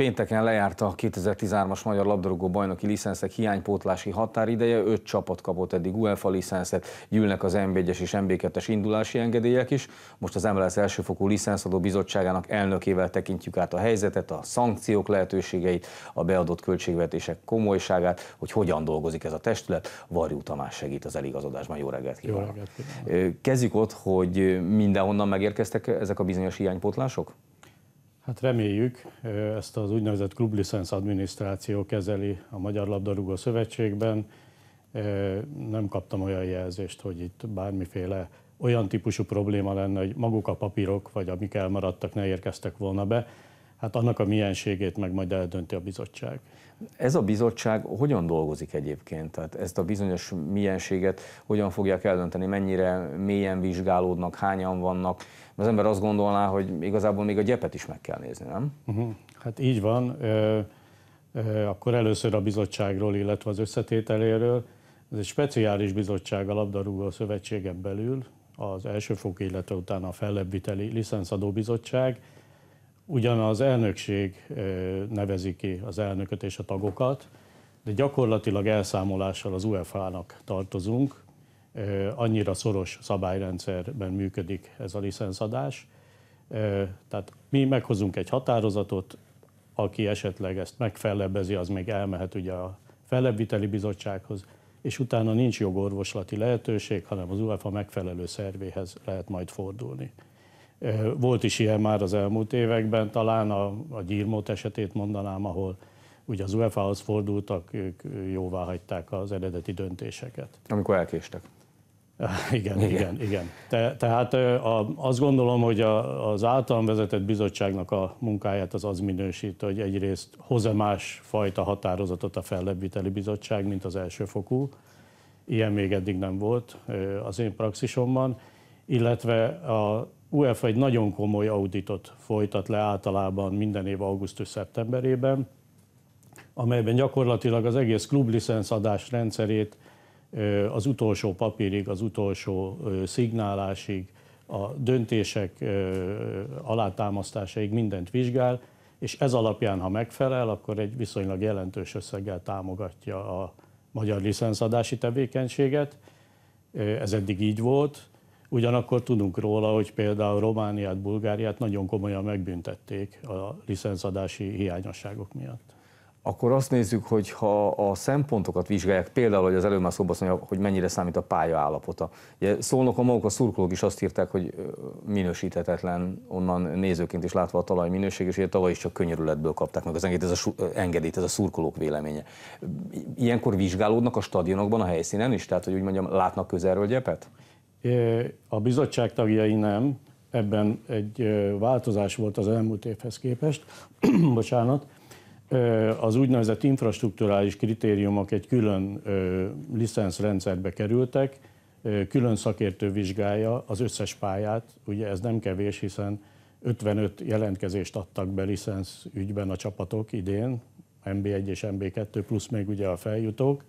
Pénteken lejárt a 2013-as Magyar Labdarúgó Bajnoki Licenszek hiánypótlási határideje, öt csapat kapott eddig UEFA licenszet, gyűlnek az MB1-es és MB2-es indulási engedélyek is. Most az MLS elsőfokú licenszadó bizottságának elnökével tekintjük át a helyzetet, a szankciók lehetőségeit, a beadott költségvetések komolyságát, hogy hogyan dolgozik ez a testület. Varjú Tamás segít az eligazodásban. Jó reggelt kívánok! Jó reggelt kívánok. Kezdjük ott, hogy mindenhonnan megérkeztek ezek a bizonyos hiánypótlások? Hát reméljük, ezt az úgynevezett klublicensz adminisztráció kezeli a Magyar Labdarúgó Szövetségben. Nem kaptam olyan jelzést, hogy itt bármiféle olyan típusú probléma lenne, hogy maguk a papírok, vagy amik elmaradtak, ne érkeztek volna be hát annak a mienségét meg majd eldönti a bizottság. Ez a bizottság hogyan dolgozik egyébként? Tehát ezt a bizonyos mienséget hogyan fogják eldönteni, mennyire mélyen vizsgálódnak, hányan vannak? Az ember azt gondolná, hogy igazából még a gyepet is meg kell nézni, nem? Uh-huh. Hát így van. Akkor először a bizottságról, illetve az összetételéről. Ez egy speciális bizottság a labdarúgó szövetségen belül, az elsőfokú, illetve utána a fellebbviteli licenszadó bizottság Ugyan az elnökség nevezi ki az elnököt és a tagokat, de gyakorlatilag elszámolással az UEFA-nak tartozunk, annyira szoros szabályrendszerben működik ez a licenszadás. Tehát mi meghozunk egy határozatot, aki esetleg ezt megfelebbezi, az még elmehet ugye a fellebbviteli bizottsághoz, és utána nincs jogorvoslati lehetőség, hanem az UEFA megfelelő szervéhez lehet majd fordulni. Volt is ilyen már az elmúlt években, talán a, a gyírmót esetét mondanám, ahol ugye az UEFA-hoz fordultak, ők jóvá hagyták az eredeti döntéseket. Amikor elkéstek. Igen, igen, igen. igen. Te, tehát a, azt gondolom, hogy a, az általam vezetett bizottságnak a munkáját az az minősít, hogy egyrészt hoz-e más fajta határozatot a fellebbviteli bizottság, mint az elsőfokú. Ilyen még eddig nem volt az én praxisomban, illetve a UEFA egy nagyon komoly auditot folytat le általában minden év augusztus-szeptemberében, amelyben gyakorlatilag az egész adás rendszerét az utolsó papírig, az utolsó szignálásig, a döntések alátámasztásaig mindent vizsgál, és ez alapján, ha megfelel, akkor egy viszonylag jelentős összeggel támogatja a magyar licenszadási tevékenységet. Ez eddig így volt. Ugyanakkor tudunk róla, hogy például Romániát, Bulgáriát nagyon komolyan megbüntették a licenszadási hiányosságok miatt akkor azt nézzük, hogy ha a szempontokat vizsgálják, például, hogy az előbb már szóba mondja, hogy mennyire számít a pálya állapota. Ugye a maguk a szurkolók is azt írták, hogy minősíthetetlen onnan nézőként is látva a talaj minőség, és ugye tavaly is csak könnyörületből kapták meg az engedélyt, ez a, engedélyt, ez a szurkolók véleménye. Ilyenkor vizsgálódnak a stadionokban, a helyszínen is? Tehát, hogy úgy mondjam, látnak közelről gyepet? A bizottság tagjai nem, ebben egy változás volt az elmúlt évhez képest, bocsánat, az úgynevezett infrastruktúrális kritériumok egy külön licenszrendszerbe kerültek, külön szakértő vizsgálja az összes pályát, ugye ez nem kevés, hiszen 55 jelentkezést adtak be licensz ügyben a csapatok idén, MB1 és MB2 plusz még ugye a feljutók,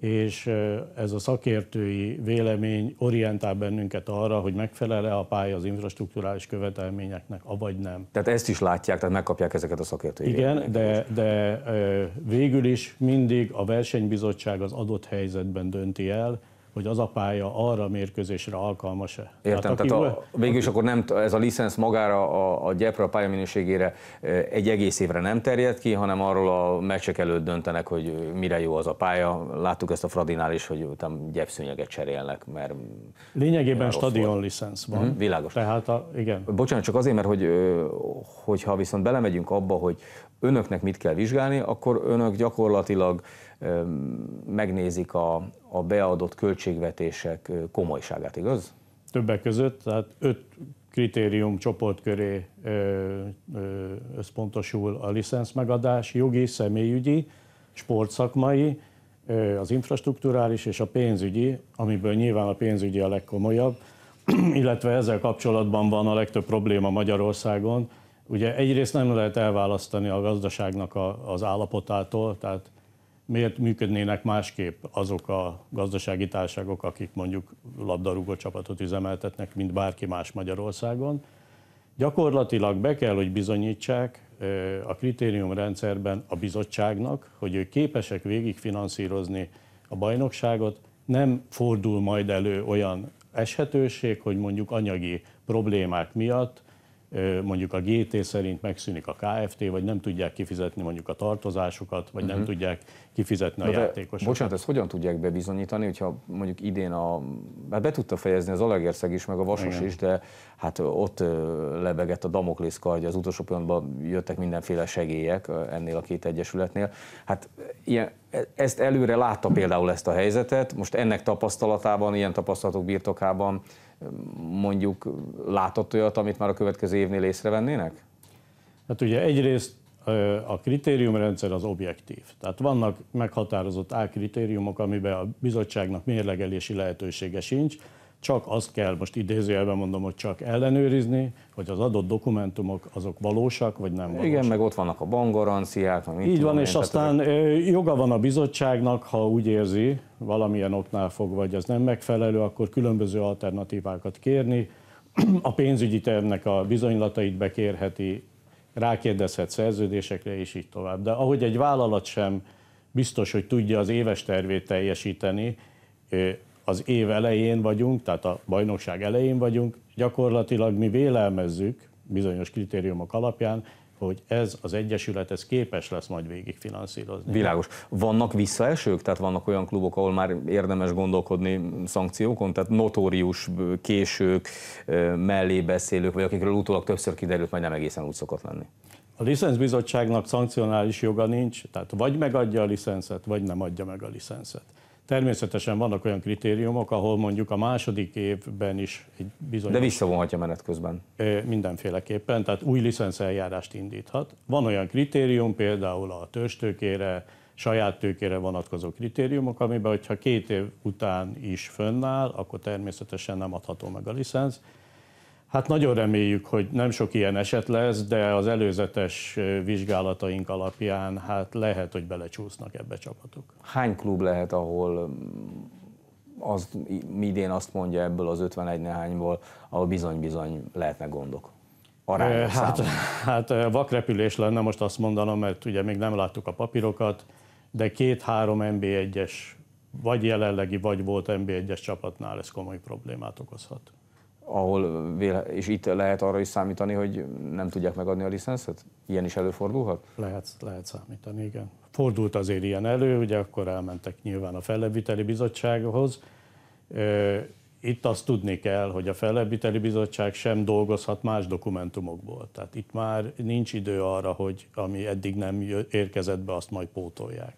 és ez a szakértői vélemény orientál bennünket arra, hogy megfelele a pálya az infrastruktúrális követelményeknek, avagy nem. Tehát ezt is látják, tehát megkapják ezeket a szakértői Igen, de, de végül is mindig a versenybizottság az adott helyzetben dönti el, hogy az a pálya arra a mérkőzésre alkalmas-e. Értem, tehát, tehát a, végülis akkor nem, ez a licensz magára a, a gyepra a pályaminőségére egy egész évre nem terjed ki, hanem arról a meccsek előtt döntenek, hogy mire jó az a pálya. Láttuk ezt a Fradinál is, hogy utána gyepszőnyeget cserélnek, mert... Lényegében stadion licensz van. Uh-huh, világos. Tehát a, igen. Bocsánat, csak azért, mert hogy, hogyha viszont belemegyünk abba, hogy önöknek mit kell vizsgálni, akkor önök gyakorlatilag megnézik a, a beadott költségvetések komolyságát, igaz? Többek között, tehát öt kritérium csoport köré összpontosul a licensz megadás, jogi, személyügyi, sportszakmai, az infrastruktúrális és a pénzügyi, amiből nyilván a pénzügyi a legkomolyabb, illetve ezzel kapcsolatban van a legtöbb probléma Magyarországon. Ugye egyrészt nem lehet elválasztani a gazdaságnak az állapotától, tehát miért működnének másképp azok a gazdasági társágok, akik mondjuk labdarúgó csapatot üzemeltetnek, mint bárki más Magyarországon. Gyakorlatilag be kell, hogy bizonyítsák a kritériumrendszerben a bizottságnak, hogy ők képesek végigfinanszírozni a bajnokságot, nem fordul majd elő olyan eshetőség, hogy mondjuk anyagi problémák miatt mondjuk a GT szerint megszűnik a KFT, vagy nem tudják kifizetni mondjuk a tartozásukat, vagy uh-huh. nem mhm. tudják kifizetni a de játékosokat. Bocsánat, ezt hogyan tudják bebizonyítani, hogyha mondjuk idén a... Hát be tudta fejezni az Alegerszeg is, meg a Vasos Igen. is, de hát ott lebegett a Damoklis kardja, az utolsó pillanatban jöttek mindenféle segélyek ennél a két egyesületnél. Hát ilyen, ezt előre látta például ezt a helyzetet, most ennek tapasztalatában, ilyen tapasztalatok birtokában mondjuk látott olyat, amit már a következő évnél észrevennének? Hát ugye egyrészt a kritériumrendszer az objektív. Tehát vannak meghatározott A kritériumok, amiben a bizottságnak mérlegelési lehetősége sincs, csak azt kell, most idézőjelben mondom, hogy csak ellenőrizni, hogy az adott dokumentumok azok valósak, vagy nem valósak. Igen, meg ott vannak a bankgaranciák. Így tudom, van, és aztán a... joga van a bizottságnak, ha úgy érzi, valamilyen oknál fog, vagy ez nem megfelelő, akkor különböző alternatívákat kérni. A pénzügyi tervnek a bizonylatait bekérheti, rákérdezhet szerződésekre, és így tovább. De ahogy egy vállalat sem biztos, hogy tudja az éves tervét teljesíteni, az év elején vagyunk, tehát a bajnokság elején vagyunk, gyakorlatilag mi vélelmezzük bizonyos kritériumok alapján, hogy ez az Egyesület ez képes lesz majd végig finanszírozni. Világos. Vannak visszaesők? Tehát vannak olyan klubok, ahol már érdemes gondolkodni szankciókon? Tehát notórius késők, mellébeszélők, vagy akikről utólag többször kiderült, majd nem egészen úgy szokott lenni? A licenszbizottságnak szankcionális joga nincs, tehát vagy megadja a licenszet, vagy nem adja meg a licenszet. Természetesen vannak olyan kritériumok, ahol mondjuk a második évben is egy bizonyos... De visszavonhatja menet közben. Mindenféleképpen, tehát új licenszeljárást indíthat. Van olyan kritérium, például a törstőkére, saját tőkére vonatkozó kritériumok, amiben, hogyha két év után is fönnáll, akkor természetesen nem adható meg a licensz, Hát nagyon reméljük, hogy nem sok ilyen eset lesz, de az előzetes vizsgálataink alapján hát lehet, hogy belecsúsznak ebbe csapatok. Hány klub lehet, ahol mm, az idén azt mondja ebből az 51 nehányból, ahol bizony-bizony lehetnek gondok? Eh, hát, hát eh, vakrepülés lenne most azt mondanom, mert ugye még nem láttuk a papírokat, de két három NB MB1-es, vagy jelenlegi, vagy volt NB 1 es csapatnál ez komoly problémát okozhat ahol véle, és itt lehet arra is számítani, hogy nem tudják megadni a licenszet? Ilyen is előfordulhat? Lehet, lehet számítani, igen. Fordult azért ilyen elő, ugye akkor elmentek nyilván a fellebbviteli bizottsághoz. Itt azt tudni kell, hogy a fellebbviteli bizottság sem dolgozhat más dokumentumokból. Tehát itt már nincs idő arra, hogy ami eddig nem érkezett be, azt majd pótolják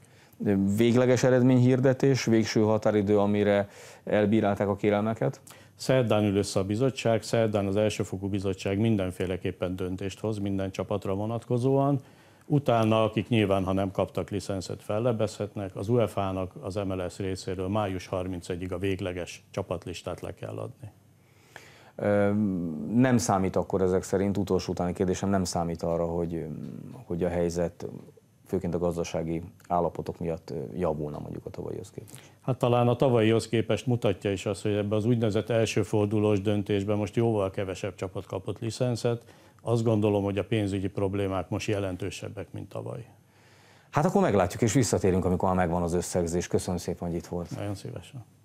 végleges eredményhirdetés, végső határidő, amire elbírálták a kérelmeket? Szerdán ül össze a bizottság, szerdán az elsőfokú bizottság mindenféleképpen döntést hoz minden csapatra vonatkozóan, Utána, akik nyilván, ha nem kaptak licenszet, fellebezhetnek. Az UEFA-nak az MLS részéről május 31-ig a végleges csapatlistát le kell adni. Nem számít akkor ezek szerint, utolsó utáni kérdésem, nem számít arra, hogy, hogy a helyzet főként a gazdasági állapotok miatt javulna mondjuk a tavalyihoz képest. Hát talán a tavalyihoz képest mutatja is azt, hogy ebbe az úgynevezett első fordulós döntésben most jóval kevesebb csapat kapott licenszet. Azt gondolom, hogy a pénzügyi problémák most jelentősebbek, mint tavaly. Hát akkor meglátjuk, és visszatérünk, amikor már megvan az összegzés. Köszönöm szépen, hogy itt volt. Nagyon szívesen.